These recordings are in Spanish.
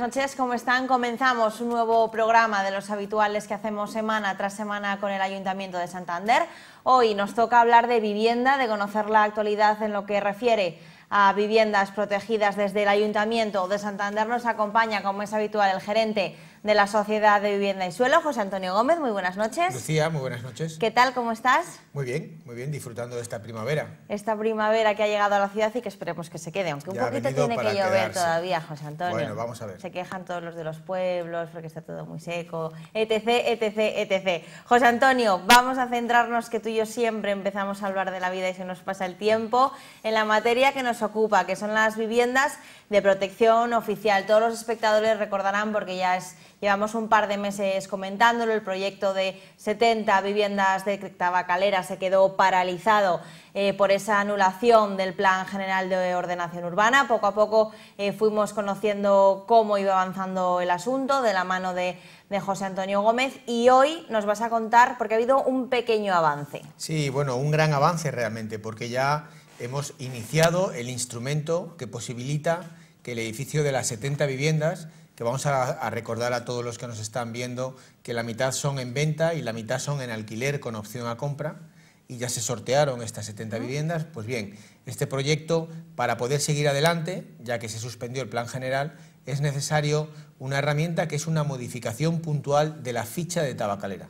buenas noches. ¿Cómo están? Comenzamos un nuevo programa de los habituales que hacemos semana tras semana con el Ayuntamiento de Santander. Hoy nos toca hablar de vivienda, de conocer la actualidad en lo que refiere a viviendas protegidas desde el Ayuntamiento de Santander. Nos acompaña, como es habitual, el gerente de la Sociedad de Vivienda y Suelo, José Antonio Gómez. Muy buenas noches. Lucía, muy buenas noches. ¿Qué tal? ¿Cómo estás? Muy bien, muy bien, disfrutando de esta primavera. Esta primavera que ha llegado a la ciudad y que esperemos que se quede, aunque un poquito tiene que llover todavía, José Antonio. Bueno, vamos a ver. Se quejan todos los de los pueblos porque está todo muy seco, etc, etc, etc. José Antonio, vamos a centrarnos que tú y yo siempre empezamos a hablar de la vida y se nos pasa el tiempo en la materia que nos ocupa, que son las viviendas de protección oficial. Todos los espectadores recordarán, porque ya es Llevamos un par de meses comentándolo, el proyecto de 70 viviendas de Tabacalera se quedó paralizado eh, por esa anulación del Plan General de Ordenación Urbana. Poco a poco eh, fuimos conociendo cómo iba avanzando el asunto de la mano de, de, José Antonio Gómez y hoy nos vas a contar porque ha habido un pequeño avance. Sí, bueno, un gran avance realmente porque ya hemos iniciado el instrumento que posibilita que el edificio de las 70 viviendas que vamos a, recordar a todos los que nos están viendo que la mitad son en venta y la mitad son en alquiler con opción a compra y ya se sortearon estas 70 viviendas. Pues bien, este proyecto, para poder seguir adelante, ya que se suspendió el plan general, es necesario una herramienta que es una modificación puntual de la ficha de tabacalera.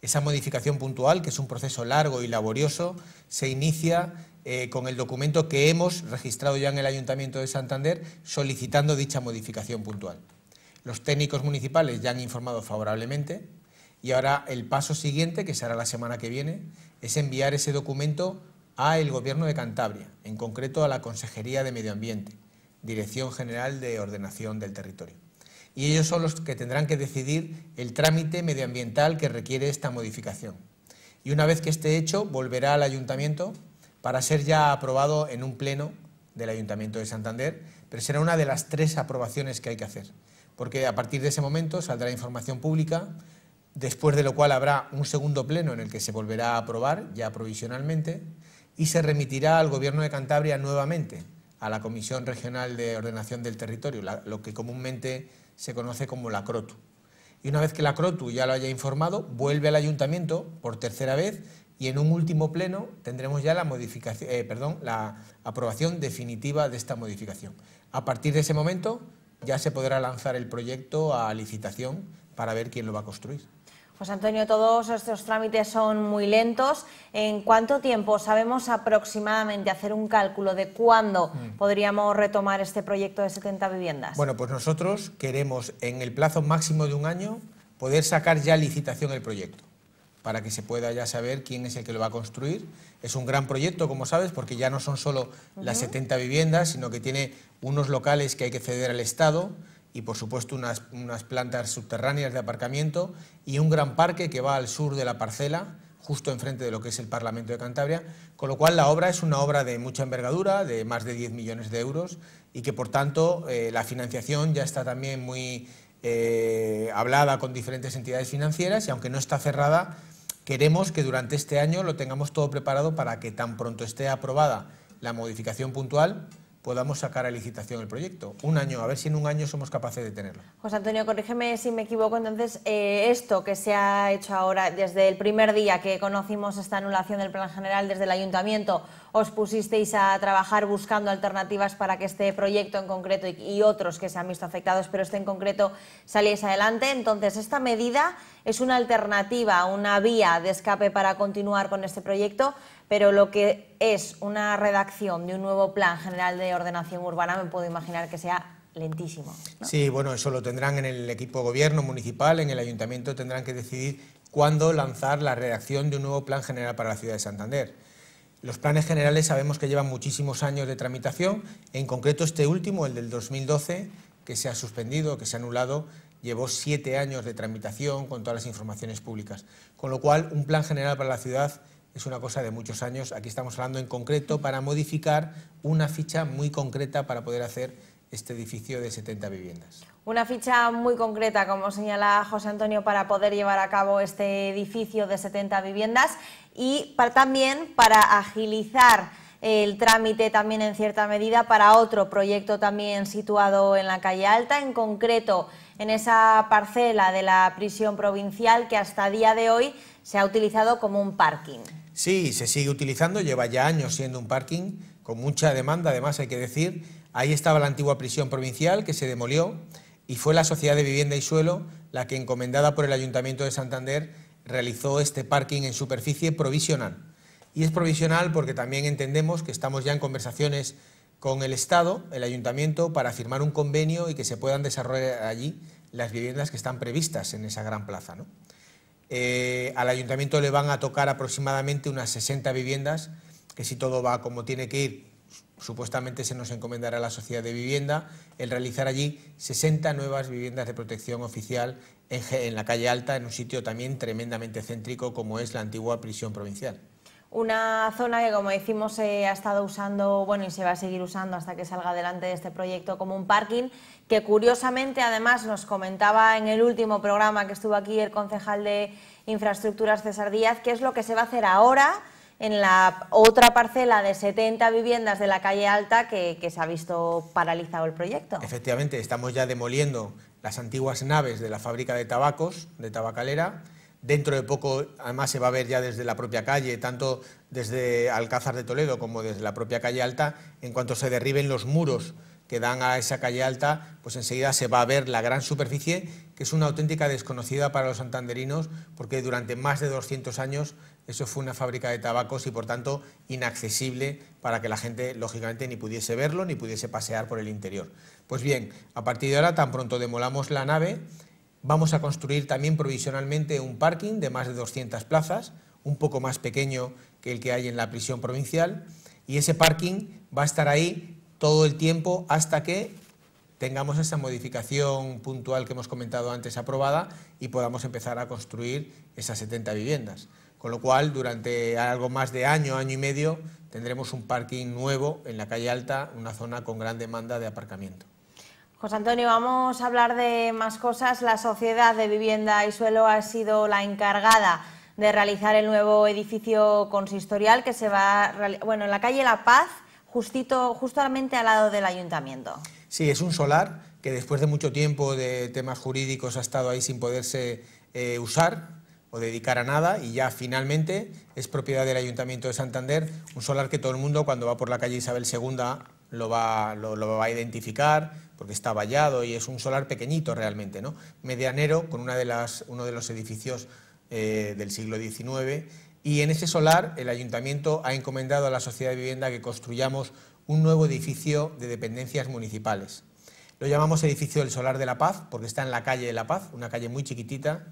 Esa modificación puntual, que es un proceso largo y laborioso, se inicia eh, con el documento que hemos registrado ya en el Ayuntamiento de Santander solicitando dicha modificación puntual. Los técnicos municipales ya han informado favorablemente y ahora el paso siguiente, que será la semana que viene, es enviar ese documento al Gobierno de Cantabria, en concreto a la Consejería de Medio Ambiente, Dirección General de Ordenación del Territorio y ellos son los que tendrán que decidir el trámite medioambiental que requiere esta modificación. Y una vez que esté hecho, volverá al ayuntamiento para ser ya aprobado en un pleno del Ayuntamiento de Santander, pero será una de las tres aprobaciones que hay que hacer, porque a partir de ese momento saldrá información pública, después de lo cual habrá un segundo pleno en el que se volverá a aprobar, ya provisionalmente, y se remitirá al Gobierno de Cantabria nuevamente, a la Comisión Regional de Ordenación del Territorio, lo que comúnmente se conoce como la crotu. Y una vez que la crotu ya lo haya informado, vuelve al ayuntamiento por tercera vez y en un último pleno tendremos ya la, modificación, eh, perdón, la aprobación definitiva de esta modificación. A partir de ese momento ya se podrá lanzar el proyecto a licitación para ver quién lo va a construir. Pues Antonio, todos estos trámites son muy lentos. ¿En cuánto tiempo sabemos aproximadamente hacer un cálculo de cuándo mm. podríamos retomar este proyecto de 70 viviendas? Bueno, pues nosotros queremos en el plazo máximo de un año poder sacar ya licitación el proyecto para que se pueda ya saber quién es el que lo va a construir. Es un gran proyecto, como sabes, porque ya no son solo las 70 viviendas, sino que tiene unos locales que hay que ceder al Estado, y por supuesto unas, plantas subterráneas de aparcamiento y un gran parque que va al sur de la parcela, justo enfrente de lo que es el Parlamento de Cantabria, con lo cual la obra es una obra de mucha envergadura, de más de 10 millones de euros y que por tanto eh, la financiación ya está también muy eh, hablada con diferentes entidades financieras y aunque no está cerrada, queremos que durante este año lo tengamos todo preparado para que tan pronto esté aprobada la modificación puntual podamos sacar a licitación el proyecto. Un año, a ver si en un año somos capaces de tenerlo. José Antonio, corrígeme si me equivoco. Entonces, eh, esto que se ha hecho ahora, desde el primer día que conocimos esta anulación del plan general desde el ayuntamiento, os pusisteis a trabajar buscando alternativas para que este proyecto en concreto y, otros que se han visto afectados, pero este en concreto saliese adelante. Entonces, esta medida es una alternativa, una vía de escape para continuar con este proyecto pero lo que es una redacción de un nuevo plan general de ordenación urbana me puedo imaginar que sea lentísimo. Sí, bueno, eso lo tendrán en el equipo de gobierno municipal, en el ayuntamiento tendrán que decidir cuándo lanzar la redacción de un nuevo plan general para la ciudad de Santander. Los planes generales sabemos que llevan muchísimos años de tramitación, en concreto este último, el del 2012, que se ha suspendido, que se ha anulado, llevó siete años de tramitación con todas las informaciones públicas. Con lo cual, un plan general para la ciudad es una cosa de muchos años. Aquí estamos hablando en concreto para modificar una ficha muy concreta para poder hacer este edificio de 70 viviendas. Una ficha muy concreta, como señala José Antonio, para poder llevar a cabo este edificio de 70 viviendas y también para agilizar el trámite también en cierta medida para otro proyecto también situado en la calle Alta, en concreto en esa parcela de la prisión provincial que hasta día de hoy se ha utilizado como un parking. Sí, se sigue utilizando, lleva ya años siendo un parking, con mucha demanda además hay que decir. Ahí estaba la antigua prisión provincial que se demolió y fue la Sociedad de Vivienda y Suelo la que, encomendada por el Ayuntamiento de Santander, realizó este parking en superficie provisional. Y es provisional porque también entendemos que estamos ya en conversaciones con el Estado, el Ayuntamiento, para firmar un convenio y que se puedan desarrollar allí las viviendas que están previstas en esa gran plaza. ¿no? Eh, al ayuntamiento le van a tocar aproximadamente unas 60 viviendas, que si todo va como tiene que ir, supuestamente se nos encomendará a la sociedad de vivienda, el realizar allí 60 nuevas viviendas de protección oficial en la calle Alta, en un sitio también tremendamente céntrico como es la antigua prisión provincial. Una zona que, como decimos, se ha estado usando bueno, y se va a seguir usando hasta que salga adelante este proyecto como un parking, que curiosamente, además, nos comentaba en el último programa que estuvo aquí el concejal de Infraestructuras, César Díaz, que es lo que se va a hacer ahora en la otra parcela de 70 viviendas de la calle Alta que se ha visto paralizado el proyecto. Efectivamente, estamos ya demoliendo las antiguas naves de la fábrica de tabacos, de Tabacalera, Dentro de poco, además, se va a ver ya desde la propia calle, tanto desde Alcázar de Toledo como desde la propia calle alta, en cuanto se derriben los muros que dan a esa calle alta, pues enseguida se va a ver la gran superficie, que es una auténtica desconocida para los santanderinos, porque durante más de 200 años eso fue una fábrica de tabacos y por tanto inaccesible para que la gente, lógicamente, ni pudiese verlo ni pudiese pasear por el interior. Pues bien, a partir de ahora, tan pronto demolamos la nave, Vamos a construir también provisionalmente un parking de más de 200 plazas, un poco más pequeño que el que hay en la prisión provincial, y ese parking va a estar ahí todo el tiempo hasta que tengamos esa modificación puntual que hemos comentado antes aprobada y podamos empezar a construir esas 70 viviendas. Con lo cual, durante algo más de año, año y medio, tendremos un parking nuevo en la calle Alta, una zona con gran demanda de aparcamiento. José Antonio, vamos a hablar de más cosas. La Sociedad de Vivienda y Suelo ha sido la encargada de realizar el nuevo edificio consistorial que se va, a bueno, en la calle La Paz, justamente al lado del ayuntamiento. Sí, es un solar que después de mucho tiempo de temas jurídicos ha estado ahí sin poderse eh, usar o dedicar a nada y ya finalmente es propiedad del Ayuntamiento de Santander, un solar que todo el mundo cuando va por la calle Isabel II lo va a identificar, porque está vallado y es un solar pequeñito realmente, ¿no? medianero, con una de uno de los edificios eh, del siglo XIX. Y en ese solar el ayuntamiento ha encomendado a la sociedad de vivienda que construyamos un nuevo edificio de dependencias municipales. Lo llamamos edificio del Solar de la Paz porque está en la calle de la Paz, una calle muy chiquitita,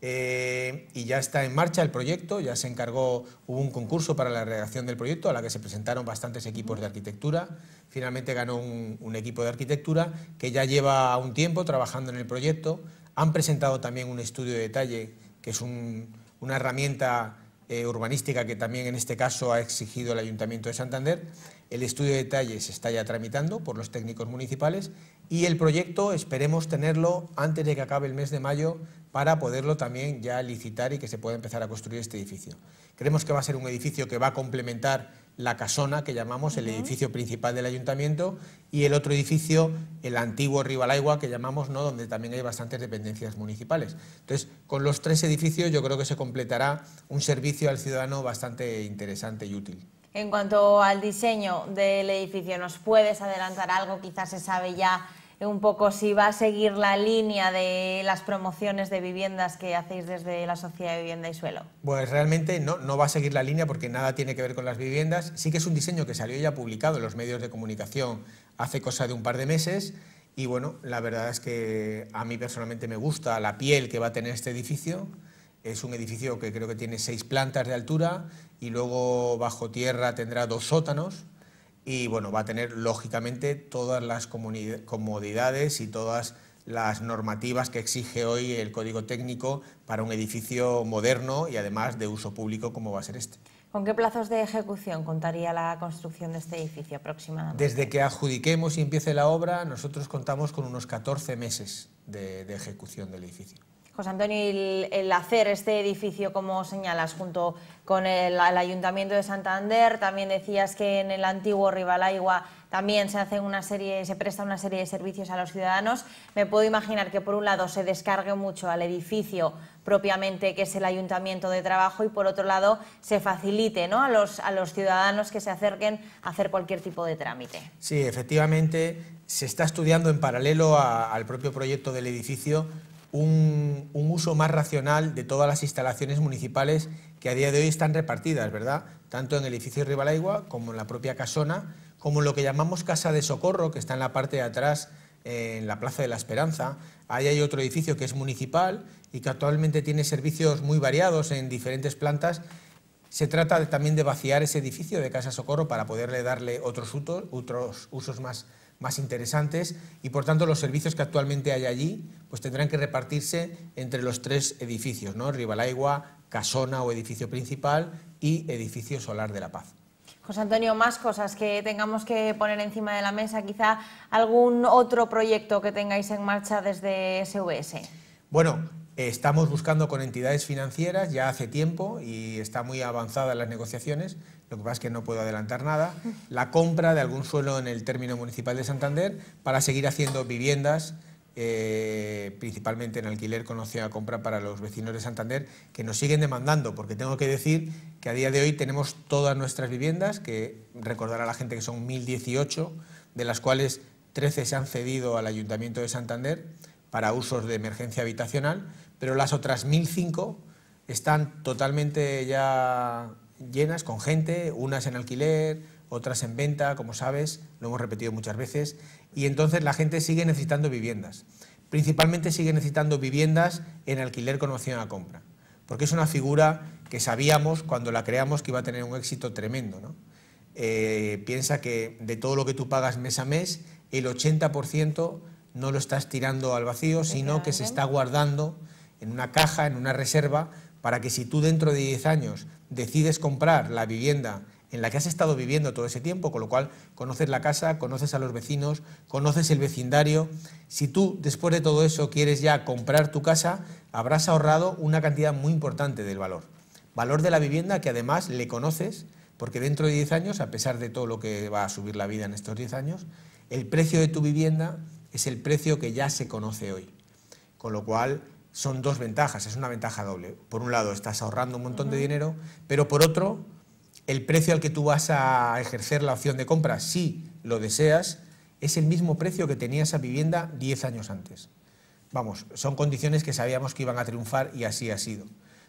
eh, y ya está en marcha el proyecto, ya se encargó, hubo un concurso para la redacción del proyecto a la que se presentaron bastantes equipos de arquitectura, finalmente ganó un, equipo de arquitectura que ya lleva un tiempo trabajando en el proyecto, han presentado también un estudio de detalle que es una herramienta eh, urbanística que también en este caso ha exigido el Ayuntamiento de Santander el estudio de detalles se está ya tramitando por los técnicos municipales y el proyecto esperemos tenerlo antes de que acabe el mes de mayo para poderlo también ya licitar y que se pueda empezar a construir este edificio. Creemos que va a ser un edificio que va a complementar la casona que llamamos el edificio principal del ayuntamiento y el otro edificio, el antiguo Ribalaigua que llamamos, ¿no? donde también hay bastantes dependencias municipales. Entonces, con los tres edificios yo creo que se completará un servicio al ciudadano bastante interesante y útil en cuanto al diseño del edificio, ¿nos puedes adelantar algo? Quizás se sabe ya un poco si va a seguir la línea de las promociones de viviendas que hacéis desde la Sociedad de Vivienda y Suelo. Pues realmente no, no va a seguir la línea porque nada tiene que ver con las viviendas. Sí que es un diseño que salió ya publicado en los medios de comunicación hace cosa de un par de meses y bueno, la verdad es que a mí personalmente me gusta la piel que va a tener este edificio. Es un edificio que creo que tiene seis plantas de altura y luego bajo tierra tendrá dos sótanos y bueno, va a tener lógicamente todas las comodidades y todas las normativas que exige hoy el código técnico para un edificio moderno y además de uso público como va a ser este. ¿Con qué plazos de ejecución contaría la construcción de este edificio aproximadamente? Desde que adjudiquemos y empiece la obra, nosotros contamos con unos 14 meses de ejecución del edificio. José Antonio, el, el, hacer este edificio, como señalas, junto con el, Ayuntamiento de Santander, también decías que en el antiguo Rivalaigua también se hace una serie, se presta una serie de servicios a los ciudadanos. Me puedo imaginar que por un lado se descargue mucho al edificio propiamente que es el Ayuntamiento de Trabajo y por otro lado se facilite a, los, ciudadanos que se acerquen a hacer cualquier tipo de trámite. Sí, efectivamente se está estudiando en paralelo al propio proyecto del edificio un, uso más racional de todas las instalaciones municipales que a día de hoy están repartidas, ¿verdad? Tanto en el edificio Rivalaigua como en la propia casona, como en lo que llamamos Casa de Socorro, que está en la parte de atrás, en la Plaza de la Esperanza. Ahí hay otro edificio que es municipal y que actualmente tiene servicios muy variados en diferentes plantas. Se trata también de vaciar ese edificio de Casa Socorro para poderle darle otros, usos, otros usos más más interesantes y por tanto los servicios que actualmente hay allí pues tendrán que repartirse entre los tres edificios, ¿no? Rivalaigua, Casona o edificio principal y edificio solar de La Paz. José Antonio, más cosas que tengamos que poner encima de la mesa, quizá algún otro proyecto que tengáis en marcha desde SVS. Bueno, Estamos buscando con entidades financieras ya hace tiempo y está muy avanzada las negociaciones, lo que pasa es que no puedo adelantar nada, la compra de algún suelo en el término municipal de Santander para seguir haciendo viviendas, eh, principalmente en alquiler con compra para los vecinos de Santander, que nos siguen demandando, porque tengo que decir que a día de hoy tenemos todas nuestras viviendas, que recordará la gente que son 1.018, de las cuales 13 se han cedido al Ayuntamiento de Santander para usos de emergencia habitacional, pero las otras 1.005 están totalmente ya llenas con gente, unas en alquiler, otras en venta, como sabes, lo hemos repetido muchas veces, y entonces la gente sigue necesitando viviendas. Principalmente sigue necesitando viviendas en alquiler con opción a compra, porque es una figura que sabíamos cuando la creamos que iba a tener un éxito tremendo. ¿no? Eh, piensa que de todo lo que tú pagas mes a mes, el 80% no lo estás tirando al vacío, sino que se está guardando en una caja, en una reserva, para que si tú dentro de 10 años decides comprar la vivienda en la que has estado viviendo todo ese tiempo, con lo cual conoces la casa, conoces a los vecinos, conoces el vecindario. Si tú después de todo eso quieres ya comprar tu casa, habrás ahorrado una cantidad muy importante del valor. Valor de la vivienda que además le conoces, porque dentro de 10 años, a pesar de todo lo que va a subir la vida en estos 10 años, el precio de tu vivienda es el precio que ya se conoce hoy. Con lo cual, son dos ventajas, es una ventaja doble. Por un lado, estás ahorrando un montón de dinero, pero por otro, el precio al que tú vas a ejercer la opción de compra, si lo deseas, es el mismo precio que tenía esa vivienda 10 años antes. Vamos, son condiciones que sabíamos que iban a triunfar y así ha sido.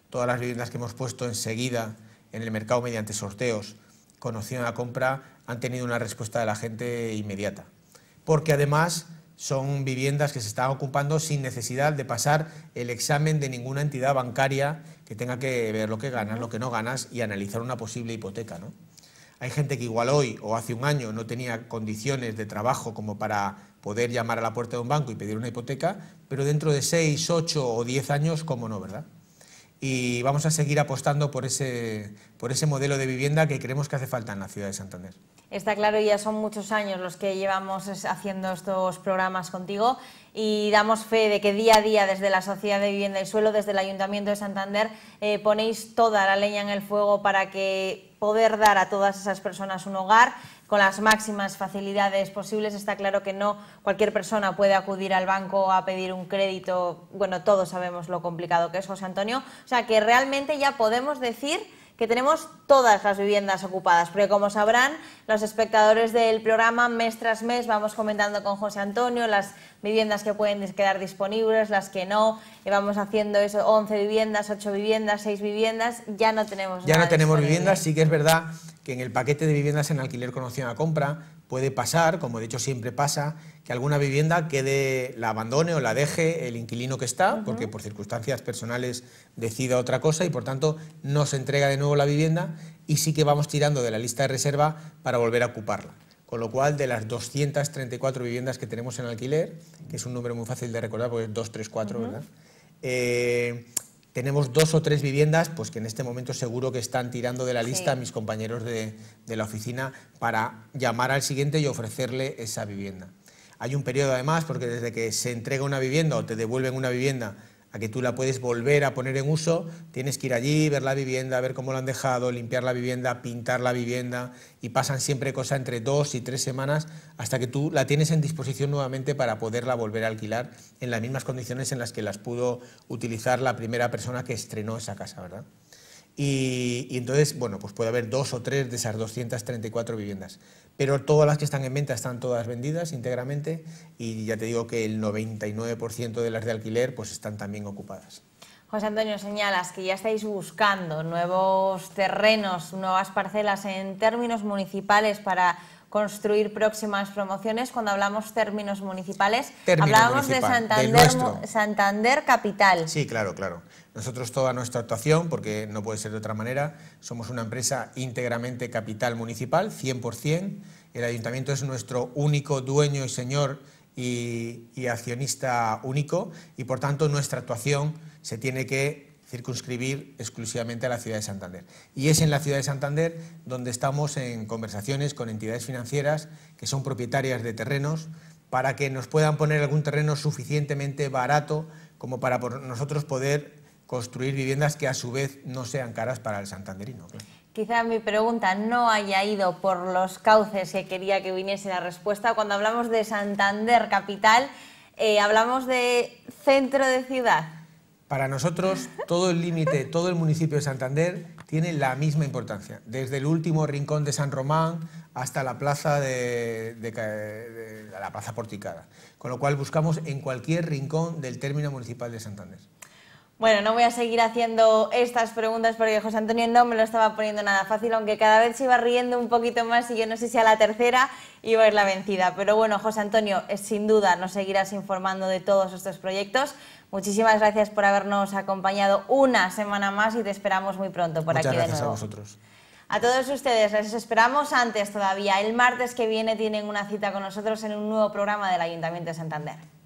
Todas las viviendas que hemos puesto enseguida en el mercado mediante sorteos con opción a compra han tenido una respuesta de la gente inmediata. Porque además son viviendas que se están ocupando sin necesidad de pasar el examen de ninguna entidad bancaria que tenga que ver lo que ganas, lo que no ganas y analizar una posible hipoteca. ¿no? Hay gente que igual hoy o hace un año no tenía condiciones de trabajo como para poder llamar a la puerta de un banco y pedir una hipoteca, pero dentro de seis, ocho o diez años, ¿cómo no, verdad? y vamos a seguir apostando por ese, por ese modelo de vivienda que creemos que hace falta en la ciudad de Santander. Está claro, ya son muchos años los que llevamos haciendo estos programas contigo y damos fe de que día a día desde la Sociedad de Vivienda y Suelo, desde el Ayuntamiento de Santander, eh, ponéis toda la leña en el fuego para que poder dar a todas esas personas un hogar, con las máximas facilidades posibles. Está claro que no cualquier persona puede acudir al banco a pedir un crédito. Bueno, todos sabemos lo complicado que es, José Antonio. O sea, que realmente ya podemos decir que tenemos todas las viviendas ocupadas, porque como sabrán los espectadores del programa mes tras mes vamos comentando con José Antonio las viviendas que pueden quedar disponibles, las que no, y vamos haciendo eso, 11 viviendas, 8 viviendas, 6 viviendas, ya no tenemos Ya no tenemos viviendas, sí que es verdad que en el paquete de viviendas en alquiler con a compra Puede pasar, como de hecho siempre pasa, que alguna vivienda quede, la abandone o la deje el inquilino que está, porque por circunstancias personales decida otra cosa y por tanto no se entrega de nuevo la vivienda y sí que vamos tirando de la lista de reserva para volver a ocuparla. Con lo cual, de las 234 viviendas que tenemos en alquiler, que es un número muy fácil de recordar porque es 234, ¿verdad? Eh, tenemos dos o tres viviendas pues que en este momento seguro que están tirando de la lista a mis compañeros de, de, la oficina para llamar al siguiente y ofrecerle esa vivienda. Hay un periodo además, porque desde que se entrega una vivienda o te devuelven una vivienda a que tú la puedes volver a poner en uso, tienes que ir allí, ver la vivienda, ver cómo la han dejado, limpiar la vivienda, pintar la vivienda y pasan siempre cosas entre dos y tres semanas hasta que tú la tienes en disposición nuevamente para poderla volver a alquilar en las mismas condiciones en las que las pudo utilizar la primera persona que estrenó esa casa, ¿verdad? Y, entonces, bueno, pues puede haber dos o tres de esas 234 viviendas. Pero todas las que están en venta están todas vendidas íntegramente y ya te digo que el 99% de las de alquiler pues están también ocupadas. José Antonio, señalas que ya estáis buscando nuevos terrenos, nuevas parcelas en términos municipales para construir próximas promociones. Cuando hablamos términos municipales, hablábamos de Santander, Capital. Sí, claro, claro. Nosotros toda nuestra actuación, porque no puede ser de otra manera, somos una empresa íntegramente capital municipal, 100%. El ayuntamiento es nuestro único dueño y señor y accionista único y por tanto nuestra actuación se tiene que circunscribir exclusivamente a la ciudad de Santander. Y es en la ciudad de Santander donde estamos en conversaciones con entidades financieras que son propietarias de terrenos para que nos puedan poner algún terreno suficientemente barato como para nosotros poder construir viviendas que a su vez no sean caras para el santanderino. Quizá mi pregunta no haya ido por los cauces que quería que viniese la respuesta. Cuando hablamos de Santander capital, eh, hablamos de centro de ciudad. Para nosotros, todo el límite, todo el municipio de Santander tiene la misma importancia. Desde el último rincón de San Román hasta la plaza, de, la plaza Porticada. Con lo cual buscamos en cualquier rincón del término municipal de Santander. Bueno, no voy a seguir haciendo estas preguntas porque José Antonio no me lo estaba poniendo nada fácil, aunque cada vez se iba riendo un poquito más y yo no sé si a la tercera iba a ir la vencida. Pero bueno, José Antonio, eh, sin duda nos seguirás informando de todos estos proyectos. Muchísimas gracias por habernos acompañado una semana más y te esperamos muy pronto por aquí de gracias A vosotros. A todos ustedes les esperamos antes todavía. El martes que viene tienen una cita con nosotros en un nuevo programa del Ayuntamiento de Santander.